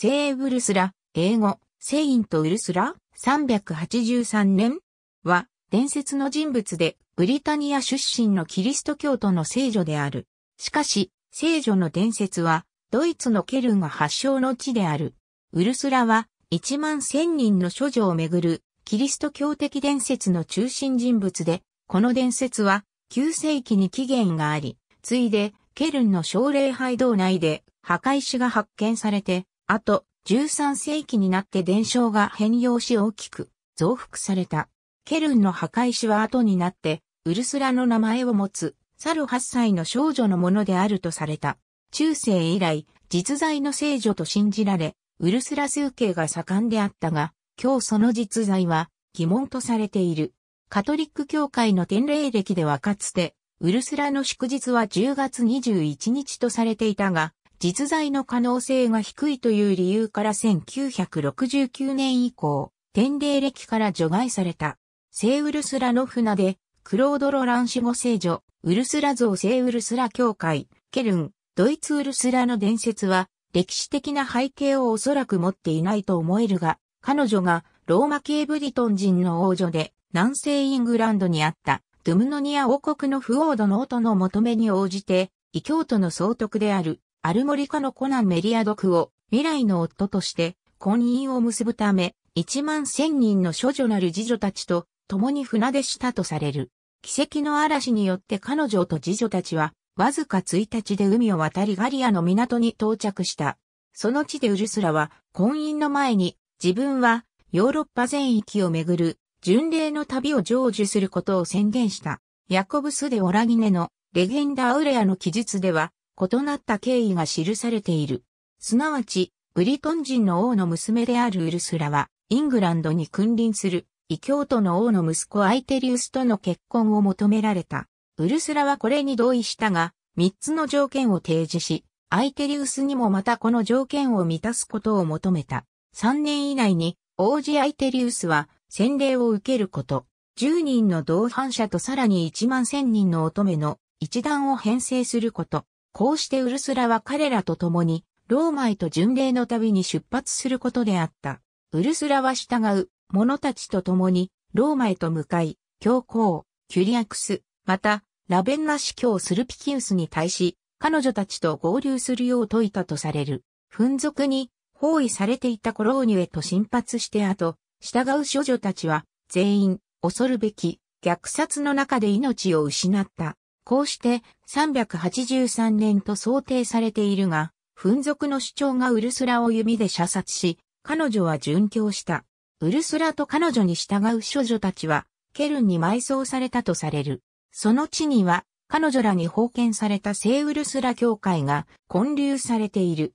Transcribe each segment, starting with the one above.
セイウルスラ、英語、セイントウルスラ、383年は、伝説の人物で、ブリタニア出身のキリスト教徒の聖女である。しかし、聖女の伝説は、ドイツのケルンが発祥の地である。ウルスラは、1万1000人の諸女をめぐる、キリスト教的伝説の中心人物で、この伝説は、9世紀に起源があり、ついで、ケルンの奨励廃道内で、墓石が発見されて、あと、13世紀になって伝承が変容し大きく増幅された。ケルンの墓石は後になって、ウルスラの名前を持つ、サル8歳の少女のものであるとされた。中世以来、実在の聖女と信じられ、ウルスラ数形が盛んであったが、今日その実在は疑問とされている。カトリック教会の典礼歴ではかつて、ウルスラの祝日は10月21日とされていたが、実在の可能性が低いという理由から1969年以降、天霊歴から除外された。聖ウルスラの船で、クロード・ロランシュ聖女、ウルスラ像聖ウルスラ教会、ケルン、ドイツウルスラの伝説は、歴史的な背景をおそらく持っていないと思えるが、彼女がローマ系ブリトン人の王女で、南西イングランドにあった、ドゥムノニア王国の不王の音の求めに応じて、異教徒の総督であるアルモリカのコナン・メリアドクを未来の夫として婚姻を結ぶため、1万1000人の諸女なる次女たちと共に船出したとされる。奇跡の嵐によって彼女と次女たちは、わずか1日で海を渡りガリアの港に到着した。その地でウルスラは婚姻の前に自分はヨーロッパ全域をめぐる巡礼の旅を成就することを宣言した。ヤコブス・でオラギネのレゲンダ・アウレアの記述では異なった経緯が記されている。すなわち、ブリトン人の王の娘であるウルスラは、イングランドに君臨する、異教徒の王の息子アイテリウスとの結婚を求められた。ウルスラはこれに同意したが、三つの条件を提示し、アイテリウスにもまたこの条件を満たすことを求めた。三年以内に、王子アイテリウスは、洗礼を受けること。10人の同伴者とさらに1万1000人の乙女の一団を編成すること。こうしてウルスラは彼らと共に、ローマへと巡礼の旅に出発することであった。ウルスラは従う者たちと共に、ローマへと向かい、教皇、キュリアクス、また、ラベンナ司教スルピキウスに対し、彼女たちと合流するよう説いたとされる。紛俗に包囲されていたコローニュへと進発して後、従う少女たちは全員恐るべき虐殺の中で命を失った。こうして383年と想定されているが、粉族の主張がウルスラを弓で射殺し、彼女は殉教した。ウルスラと彼女に従う諸女たちは、ケルンに埋葬されたとされる。その地には、彼女らに封建された聖ウルスラ教会が建立されている。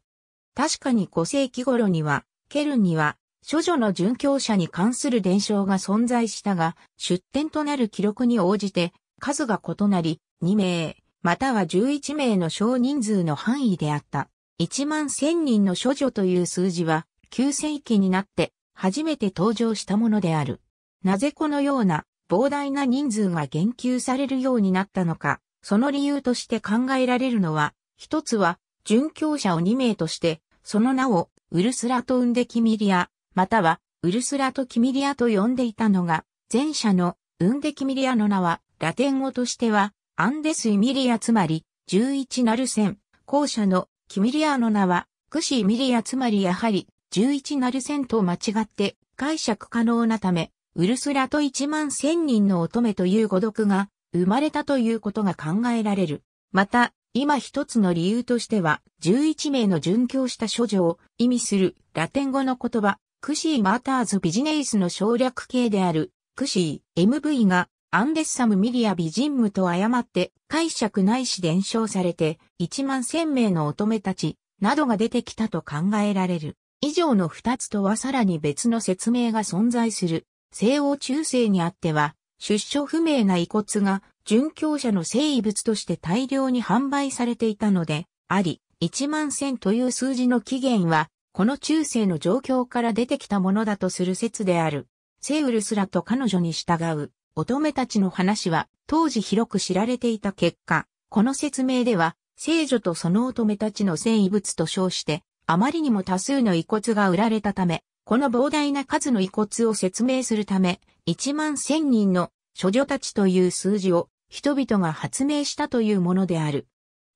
確かに5世紀頃には、ケルンには、諸女の殉教者に関する伝承が存在したが、出典となる記録に応じて、数が異なり、2名、または11名の少人数の範囲であった。1万1000人の処女という数字は、9世紀になって初めて登場したものである。なぜこのような膨大な人数が言及されるようになったのか、その理由として考えられるのは、一つは、殉教者を2名として、その名をウルスラと産んでキミリア、またはウルスラとキミリアと呼んでいたのが、前者の産んでキミリアの名は、ラテン語としては、アンデス・イミリアつまり、十一なる線、後者のキミリアの名は、クシ・イミリアつまりやはり、十一なる線と間違って解釈可能なため、ウルスラと一万千人の乙女という語読が生まれたということが考えられる。また、今一つの理由としては、十一名の殉教した処女を意味するラテン語の言葉、クシー・マーターズ・ビジネイスの省略形である、クシー、MV がアンデッサムミリア美人ムと誤って解釈ないし伝承されて1万千名の乙女たちなどが出てきたと考えられる。以上の二つとはさらに別の説明が存在する。西欧中世にあっては出所不明な遺骨が殉教者の聖遺物として大量に販売されていたのであり、1万千という数字の起源はこの中世の状況から出てきたものだとする説である。セウルスらと彼女に従う乙女たちの話は当時広く知られていた結果、この説明では、聖女とその乙女たちの繊維物と称して、あまりにも多数の遺骨が売られたため、この膨大な数の遺骨を説明するため、1万1000人の処女たちという数字を人々が発明したというものである。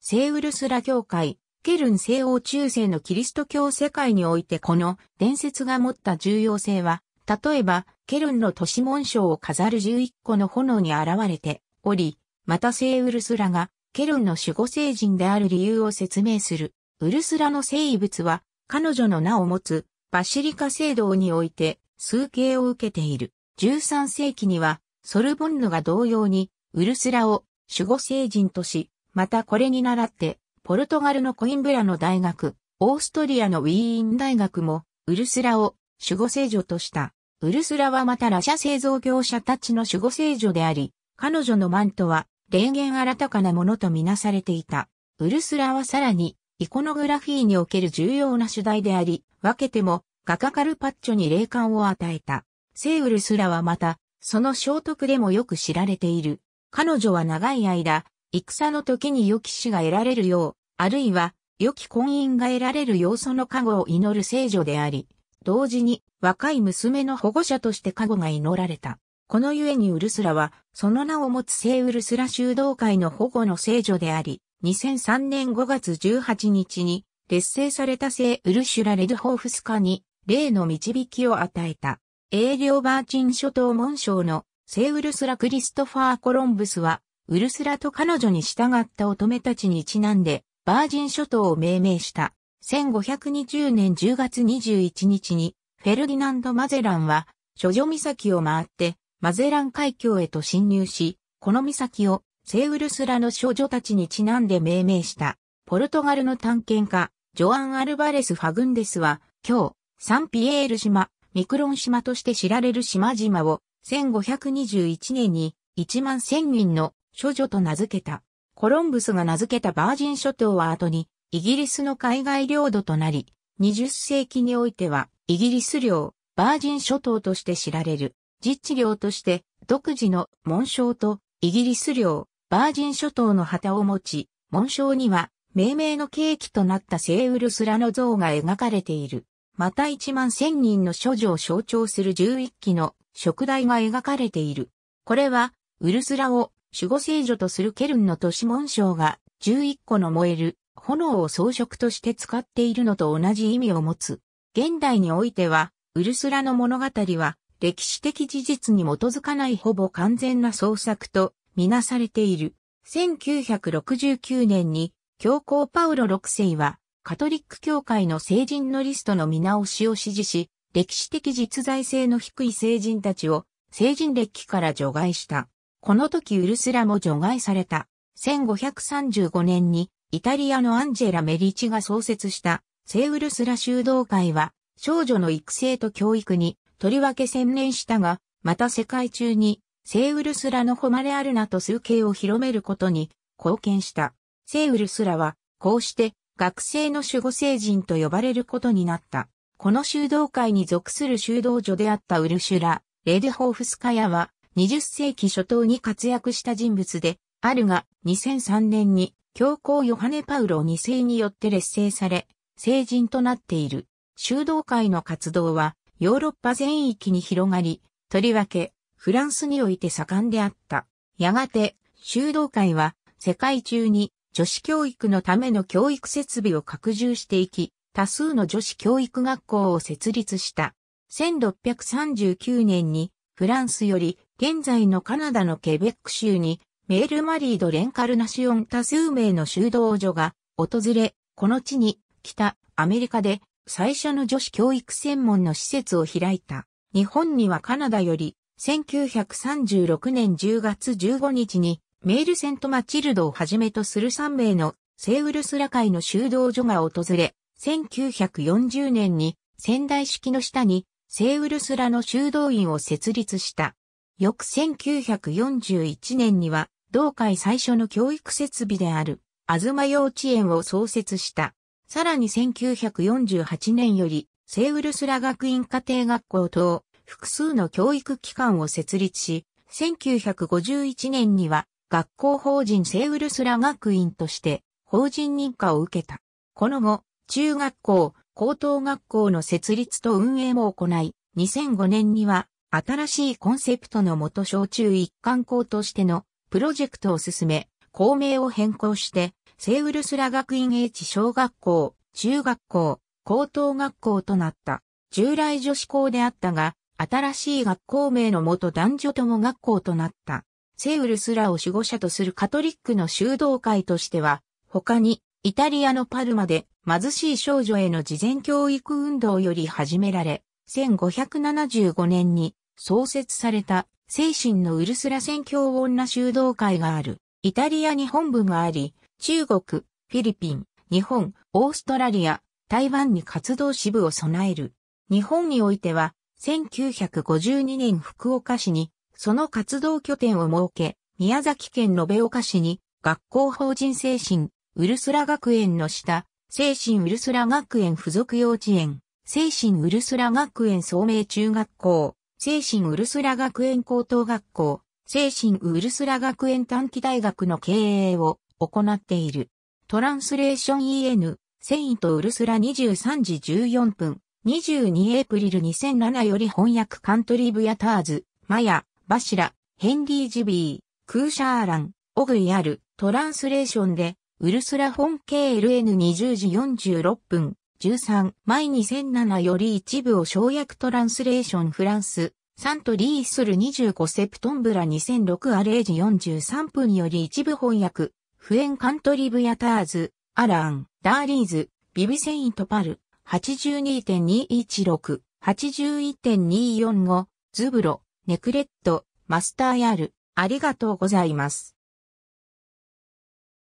聖ウルスラ教会、ケルン西欧中世のキリスト教世界においてこの伝説が持った重要性は例えば、ケルンの都市紋章を飾る11個の炎に現れており、また聖ウルスラが、ケルンの守護聖人である理由を説明する。ウルスラの生物は、彼女の名を持つ、バシリカ聖堂において、数形を受けている。13世紀には、ソルボンヌが同様に、ウルスラを守護聖人とし、またこれに倣って、ポルトガルのコインブラの大学、オーストリアのウィーン大学も、ウルスラを守護聖女とした。ウルスラはまたラシャ製造業者たちの守護聖女であり、彼女のマントは、霊言新たかなものとみなされていた。ウルスラはさらに、イコノグラフィーにおける重要な主題であり、分けても、画家カルパッチョに霊感を与えた。聖ウルスラはまた、その聖徳でもよく知られている。彼女は長い間、戦の時に良き死が得られるよう、あるいは、良き婚姻が得られる要素の加護を祈る聖女であり、同時に若い娘の保護者として加護が祈られた。このゆえにウルスラは、その名を持つ聖ウルスラ修道会の保護の聖女であり、2003年5月18日に、劣勢された聖ウルシュラ・レドホーフスカに、例の導きを与えた。英領バーチン諸島紋章の聖ウルスラ・クリストファー・コロンブスは、ウルスラと彼女に従った乙女たちにちなんで、バージン諸島を命名した。1520年10月21日に、フェルディナンド・マゼランは、諸女岬を回って、マゼラン海峡へと侵入し、この岬を、セウルスラの少女たちにちなんで命名した、ポルトガルの探検家、ジョアン・アルバレス・ファグンデスは、今日、サンピエール島、ミクロン島として知られる島々を、1521年に1万1000人の諸女と名付けた。コロンブスが名付けたバージン諸島は後にイギリスの海外領土となり、20世紀においては、イギリス領、バージン諸島として知られる、実地領として独自の紋章とイギリス領、バージン諸島の旗を持ち、紋章には命名の契機となった聖ウルスラの像が描かれている。また1万1000人の諸女を象徴する11基の食台が描かれている。これは、ウルスラを守護聖女とするケルンの都市紋章が11個の燃える炎を装飾として使っているのと同じ意味を持つ。現代においては、ウルスラの物語は、歴史的事実に基づかないほぼ完全な創作とみなされている。1969年に教皇パウロ6世はカトリック教会の聖人のリストの見直しを指示し、歴史的実在性の低い聖人たちを聖人歴から除外した。この時ウルスラも除外された。1535年にイタリアのアンジェラ・メリチが創設したセウルスラ修道会は少女の育成と教育にとりわけ専念したが、また世界中にセウルスラの誉れあるなと数形を広めることに貢献した。セウルスラはこうして学生の守護聖人と呼ばれることになった。この修道会に属する修道女であったウルシュラ、レデホーフスカヤは20世紀初頭に活躍した人物であるが2003年に教皇ヨハネ・パウロ2世によって劣勢され、聖人となっている。修道会の活動はヨーロッパ全域に広がり、とりわけフランスにおいて盛んであった。やがて修道会は世界中に女子教育のための教育設備を拡充していき、多数の女子教育学校を設立した。1639年にフランスより現在のカナダのケベック州にメールマリード・レンカルナシオン多数名の修道女が訪れ、この地に北アメリカで最初の女子教育専門の施設を開いた。日本にはカナダより1936年10月15日にメールセントマチルドをはじめとする3名のセウルスラ会の修道女が訪れ、1940年に仙台式の下にセウルスラの修道院を設立した。翌1941年には同会最初の教育設備である、あずま幼稚園を創設した。さらに1948年より、セウルスラ学院家庭学校等、複数の教育機関を設立し、1951年には、学校法人セウルスラ学院として、法人認可を受けた。この後、中学校、高等学校の設立と運営も行い、2005年には、新しいコンセプトの元小中一貫校としてのプロジェクトを進め、校名を変更して、セウルスラ学院 H 小学校、中学校、高等学校となった。従来女子校であったが、新しい学校名のもと男女とも学校となった。セウルスラを守護者とするカトリックの修道会としては、他に、イタリアのパルマで貧しい少女への事前教育運動より始められ、1575年に創設された精神のウルスラ宣教女修道会がある。イタリアに本部があり、中国、フィリピン、日本、オーストラリア、台湾に活動支部を備える。日本においては、1952年福岡市に、その活動拠点を設け、宮崎県延岡市に、学校法人精神、ウルスラ学園の下、精神ウルスラ学園附属幼稚園、精神ウルスラ学園聡明中学校、精神ウルスラ学園高等学校、精神ウルスラ学園短期大学の経営を行っている。トランスレーション EN、セインとウルスラ23時14分、22エプリル2007より翻訳カントリーブヤターズ、マヤ、バシラ、ヘンリー・ジビー、クーシャーラン、オグイアル、トランスレーションで、ウルスラ・フォン KLN20 時46分、13前2007より一部を省略トランスレーションフランス、サントリースル25セプトンブラ2006アレージ43分より一部翻訳、フエンカントリブヤターズ、アラン、ダーリーズ、ビビセイントパル、82.216、81.245、ズブロ、ネクレット、マスターヤール、ありがとうございます。